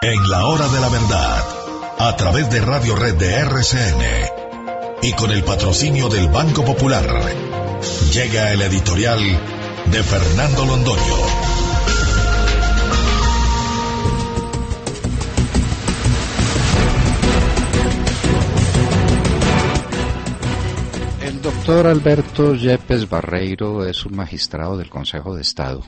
En la hora de la verdad, a través de Radio Red de RCN y con el patrocinio del Banco Popular, llega el editorial de Fernando Londoño. El doctor Alberto Yepes Barreiro es un magistrado del Consejo de Estado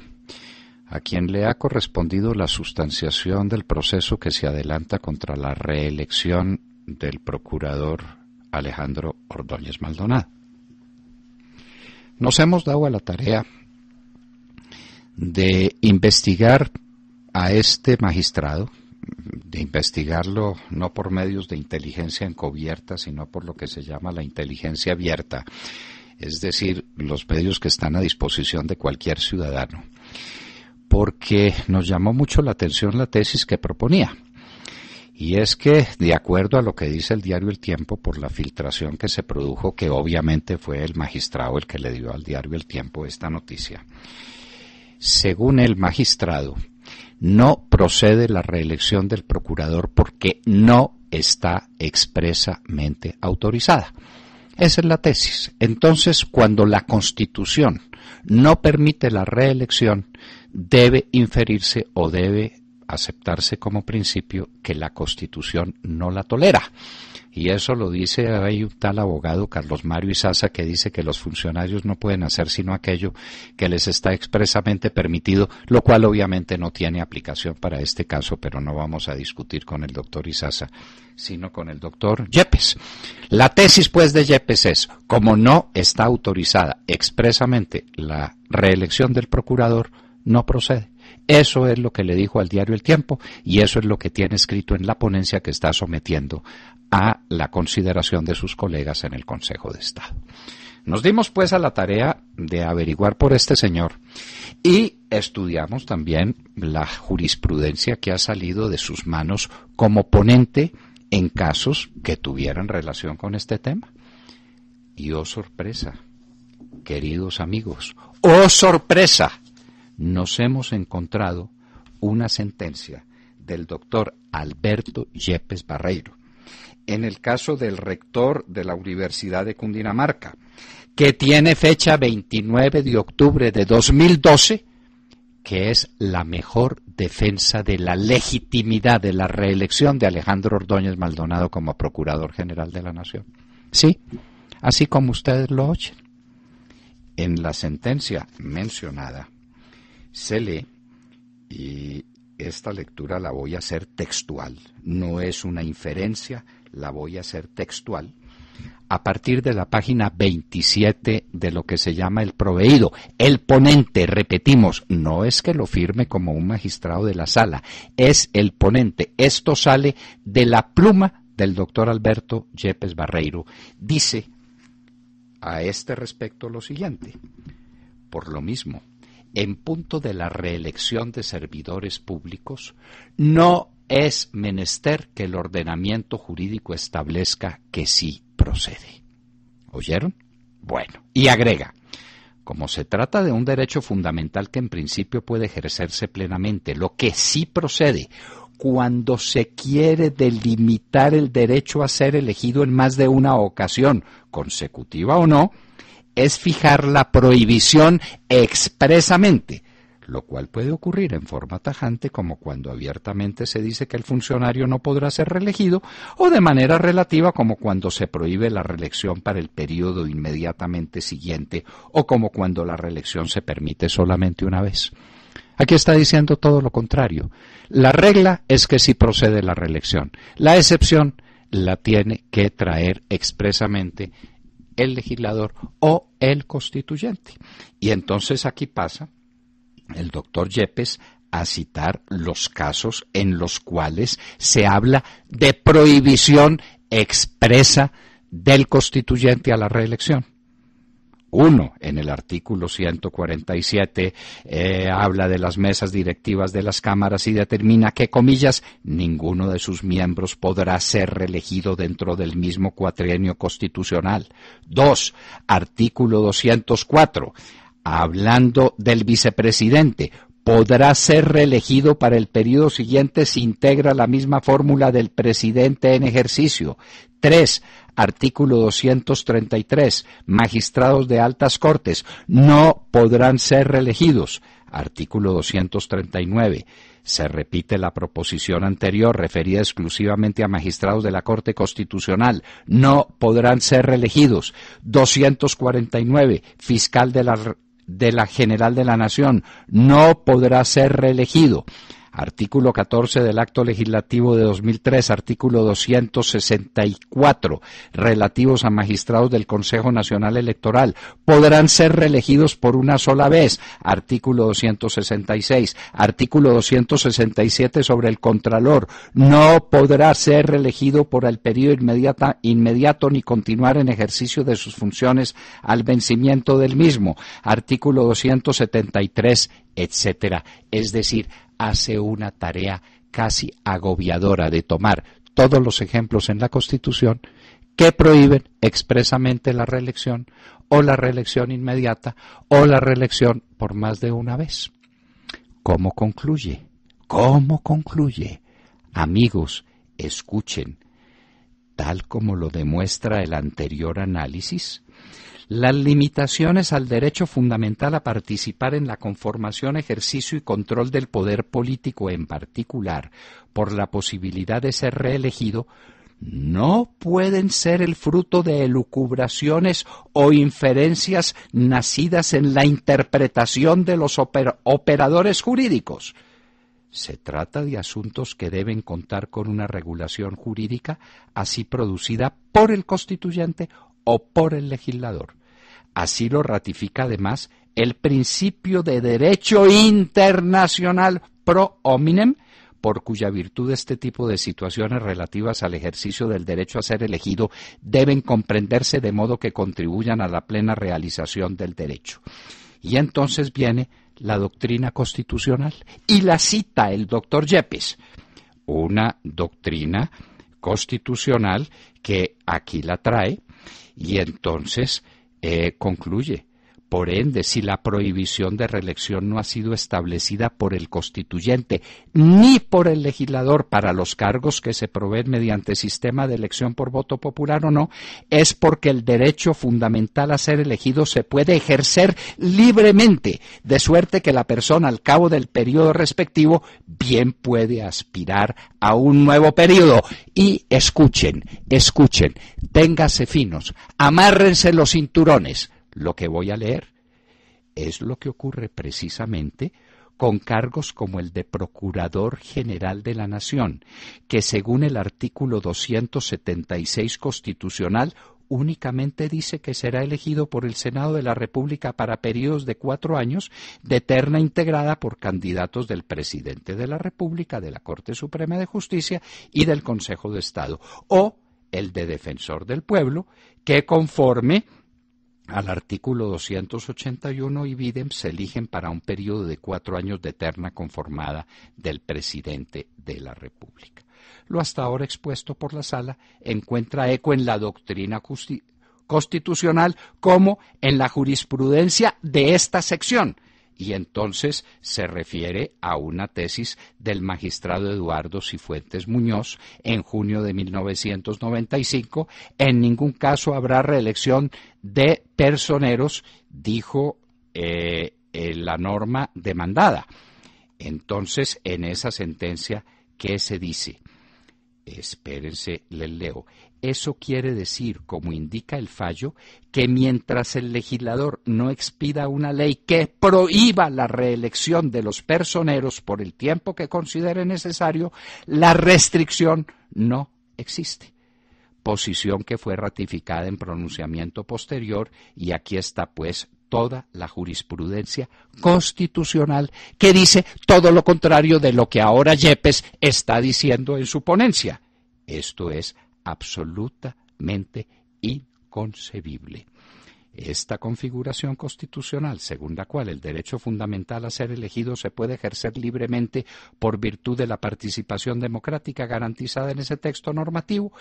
a quien le ha correspondido la sustanciación del proceso que se adelanta contra la reelección del procurador Alejandro Ordóñez Maldonado. Nos hemos dado a la tarea de investigar a este magistrado, de investigarlo no por medios de inteligencia encubierta, sino por lo que se llama la inteligencia abierta, es decir, los medios que están a disposición de cualquier ciudadano porque nos llamó mucho la atención la tesis que proponía. Y es que, de acuerdo a lo que dice el diario El Tiempo, por la filtración que se produjo, que obviamente fue el magistrado el que le dio al diario El Tiempo esta noticia, según el magistrado, no procede la reelección del procurador porque no está expresamente autorizada. Esa es la tesis. Entonces, cuando la Constitución no permite la reelección, debe inferirse o debe aceptarse como principio que la Constitución no la tolera. Y eso lo dice ahí un tal abogado Carlos Mario Izaza que dice que los funcionarios no pueden hacer sino aquello que les está expresamente permitido, lo cual obviamente no tiene aplicación para este caso, pero no vamos a discutir con el doctor Izaza, sino con el doctor Yepes. La tesis pues de Yepes es, como no está autorizada expresamente la reelección del procurador, no procede. Eso es lo que le dijo al diario El Tiempo y eso es lo que tiene escrito en la ponencia que está sometiendo a la consideración de sus colegas en el Consejo de Estado. Nos dimos pues a la tarea de averiguar por este señor y estudiamos también la jurisprudencia que ha salido de sus manos como ponente en casos que tuvieran relación con este tema. Y oh sorpresa, queridos amigos, oh sorpresa, nos hemos encontrado una sentencia del doctor Alberto Yepes Barreiro, en el caso del rector de la Universidad de Cundinamarca, que tiene fecha 29 de octubre de 2012, que es la mejor defensa de la legitimidad de la reelección de Alejandro Ordóñez Maldonado como Procurador General de la Nación. Sí, así como ustedes lo oyen. En la sentencia mencionada, se lee y esta lectura la voy a hacer textual, no es una inferencia, la voy a hacer textual, a partir de la página 27 de lo que se llama el proveído. El ponente, repetimos, no es que lo firme como un magistrado de la sala, es el ponente. Esto sale de la pluma del doctor Alberto Yepes Barreiro. Dice a este respecto lo siguiente, por lo mismo, en punto de la reelección de servidores públicos, no es menester que el ordenamiento jurídico establezca que sí procede. ¿Oyeron? Bueno, y agrega, como se trata de un derecho fundamental que en principio puede ejercerse plenamente, lo que sí procede cuando se quiere delimitar el derecho a ser elegido en más de una ocasión, consecutiva o no, es fijar la prohibición expresamente lo cual puede ocurrir en forma tajante como cuando abiertamente se dice que el funcionario no podrá ser reelegido, o de manera relativa como cuando se prohíbe la reelección para el periodo inmediatamente siguiente, o como cuando la reelección se permite solamente una vez. Aquí está diciendo todo lo contrario. La regla es que si procede la reelección. La excepción la tiene que traer expresamente el legislador o el constituyente. Y entonces aquí pasa el doctor Yepes a citar los casos en los cuales se habla de prohibición expresa del constituyente a la reelección. Uno, en el artículo 147, siete eh, habla de las mesas directivas de las cámaras y determina que, comillas, ninguno de sus miembros podrá ser reelegido dentro del mismo cuatrienio constitucional. Dos, artículo 204, hablando del vicepresidente, podrá ser reelegido para el periodo siguiente si integra la misma fórmula del presidente en ejercicio. 3. Artículo 233. Magistrados de altas cortes no podrán ser reelegidos. Artículo 239. Se repite la proposición anterior referida exclusivamente a magistrados de la Corte Constitucional. No podrán ser reelegidos. 249. Fiscal de la de la general de la nación. No podrá ser reelegido. Artículo 14 del Acto Legislativo de 2003, artículo 264, relativos a magistrados del Consejo Nacional Electoral, podrán ser reelegidos por una sola vez. Artículo 266, artículo 267 sobre el Contralor, no podrá ser reelegido por el periodo inmediato ni continuar en ejercicio de sus funciones al vencimiento del mismo. Artículo 273, etcétera. Es decir, hace una tarea casi agobiadora de tomar todos los ejemplos en la Constitución que prohíben expresamente la reelección o la reelección inmediata o la reelección por más de una vez. ¿Cómo concluye? ¿Cómo concluye? Amigos, escuchen, tal como lo demuestra el anterior análisis, las limitaciones al derecho fundamental a participar en la conformación, ejercicio y control del poder político en particular, por la posibilidad de ser reelegido, no pueden ser el fruto de elucubraciones o inferencias nacidas en la interpretación de los operadores jurídicos. Se trata de asuntos que deben contar con una regulación jurídica así producida por el constituyente o por el legislador. Así lo ratifica además el principio de derecho internacional pro hominem, por cuya virtud este tipo de situaciones relativas al ejercicio del derecho a ser elegido deben comprenderse de modo que contribuyan a la plena realización del derecho. Y entonces viene la doctrina constitucional y la cita el doctor Yepes, una doctrina constitucional que aquí la trae y entonces eh, concluye por ende, si la prohibición de reelección no ha sido establecida por el constituyente ni por el legislador para los cargos que se proveen mediante sistema de elección por voto popular o no, es porque el derecho fundamental a ser elegido se puede ejercer libremente, de suerte que la persona al cabo del periodo respectivo bien puede aspirar a un nuevo periodo. Y escuchen, escuchen, téngase finos, amárrense los cinturones, lo que voy a leer. Es lo que ocurre precisamente con cargos como el de Procurador General de la Nación, que según el artículo 276 constitucional únicamente dice que será elegido por el Senado de la República para periodos de cuatro años, de terna integrada por candidatos del Presidente de la República, de la Corte Suprema de Justicia y del Consejo de Estado, o el de Defensor del Pueblo, que conforme al artículo 281 y BIDEM se eligen para un periodo de cuatro años de eterna conformada del presidente de la República. Lo hasta ahora expuesto por la sala encuentra eco en la doctrina constitucional como en la jurisprudencia de esta sección y entonces se refiere a una tesis del magistrado Eduardo Cifuentes Muñoz en junio de 1995. En ningún caso habrá reelección de personeros, dijo eh, eh, la norma demandada. Entonces, en esa sentencia, ¿qué se dice? Espérense, les leo. Eso quiere decir, como indica el fallo, que mientras el legislador no expida una ley que prohíba la reelección de los personeros por el tiempo que considere necesario, la restricción no existe. Posición que fue ratificada en pronunciamiento posterior y aquí está pues toda la jurisprudencia constitucional que dice todo lo contrario de lo que ahora Yepes está diciendo en su ponencia. Esto es absolutamente inconcebible. Esta configuración constitucional, según la cual el derecho fundamental a ser elegido se puede ejercer libremente por virtud de la participación democrática garantizada en ese texto normativo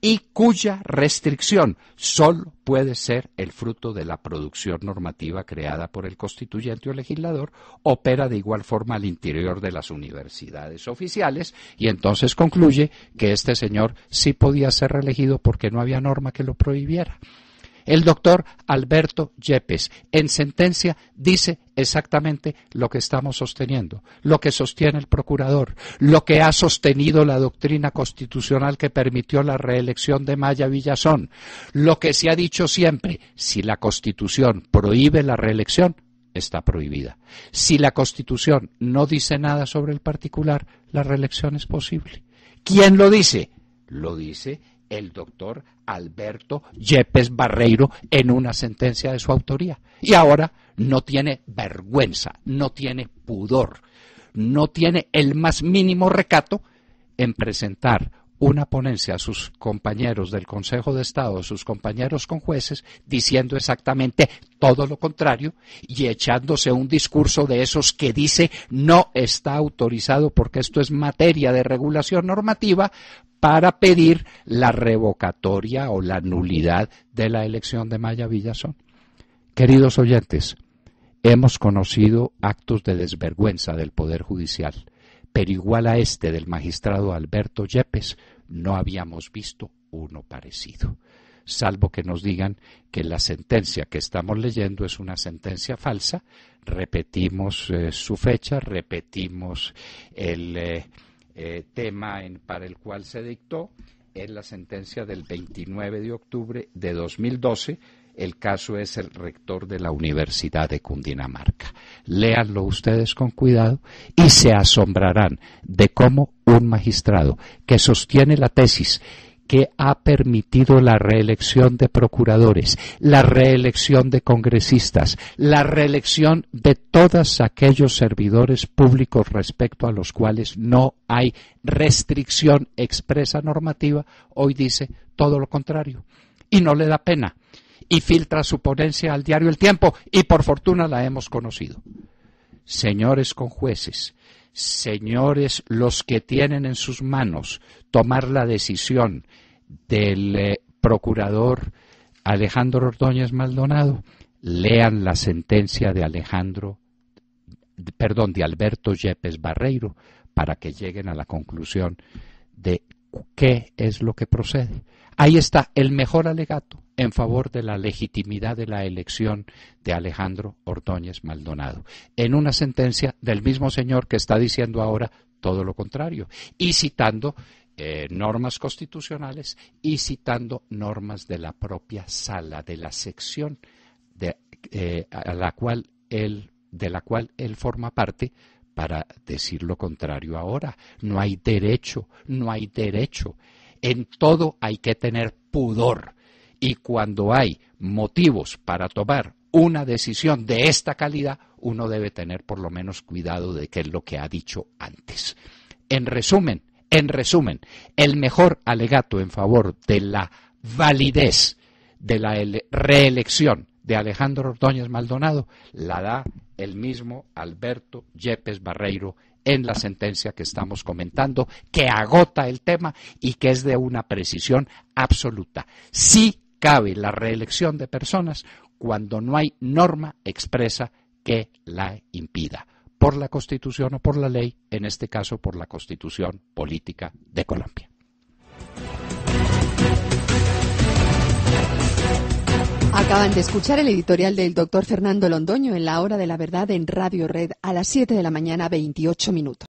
y cuya restricción solo puede ser el fruto de la producción normativa creada por el constituyente o legislador, opera de igual forma al interior de las universidades oficiales y entonces concluye que este señor sí podía ser reelegido porque no había norma que lo prohibiera. El doctor Alberto Yepes, en sentencia, dice exactamente lo que estamos sosteniendo, lo que sostiene el procurador, lo que ha sostenido la doctrina constitucional que permitió la reelección de Maya Villazón, lo que se ha dicho siempre, si la constitución prohíbe la reelección, está prohibida. Si la Constitución no dice nada sobre el particular, la reelección es posible. ¿Quién lo dice? Lo dice el doctor Alberto Yepes Barreiro en una sentencia de su autoría. Y ahora no tiene vergüenza, no tiene pudor, no tiene el más mínimo recato en presentar una ponencia a sus compañeros del Consejo de Estado, a sus compañeros con jueces, diciendo exactamente todo lo contrario y echándose un discurso de esos que dice no está autorizado porque esto es materia de regulación normativa para pedir la revocatoria o la nulidad de la elección de Maya Villazón. Queridos oyentes, hemos conocido actos de desvergüenza del Poder Judicial, pero igual a este del magistrado Alberto Yepes no habíamos visto uno parecido, salvo que nos digan que la sentencia que estamos leyendo es una sentencia falsa, repetimos eh, su fecha, repetimos el... Eh, eh, tema en, para el cual se dictó en la sentencia del 29 de octubre de 2012. El caso es el rector de la Universidad de Cundinamarca. Léanlo ustedes con cuidado y se asombrarán de cómo un magistrado que sostiene la tesis que ha permitido la reelección de procuradores, la reelección de congresistas, la reelección de todos aquellos servidores públicos respecto a los cuales no hay restricción expresa normativa, hoy dice todo lo contrario. Y no le da pena. Y filtra su ponencia al diario El Tiempo. Y por fortuna la hemos conocido. Señores con jueces, señores los que tienen en sus manos tomar la decisión del eh, procurador Alejandro Ordóñez Maldonado, lean la sentencia de Alejandro, perdón, de Alberto Yepes Barreiro, para que lleguen a la conclusión de qué es lo que procede. Ahí está el mejor alegato en favor de la legitimidad de la elección de Alejandro Ordóñez Maldonado, en una sentencia del mismo señor que está diciendo ahora todo lo contrario, y citando eh, normas constitucionales y citando normas de la propia sala, de la sección de, eh, a la cual él, de la cual él forma parte, para decir lo contrario ahora. No hay derecho, no hay derecho. En todo hay que tener pudor. Y cuando hay motivos para tomar una decisión de esta calidad, uno debe tener por lo menos cuidado de qué es lo que ha dicho antes. En resumen, en resumen, el mejor alegato en favor de la validez de la reelección de Alejandro Ordóñez Maldonado la da el mismo Alberto Yepes Barreiro en la sentencia que estamos comentando, que agota el tema y que es de una precisión absoluta. Sí cabe la reelección de personas cuando no hay norma expresa que la impida, por la Constitución o por la ley, en este caso por la Constitución Política de Colombia. Acaban de escuchar el editorial del doctor Fernando Londoño en la hora de la verdad en Radio Red a las 7 de la mañana 28 minutos.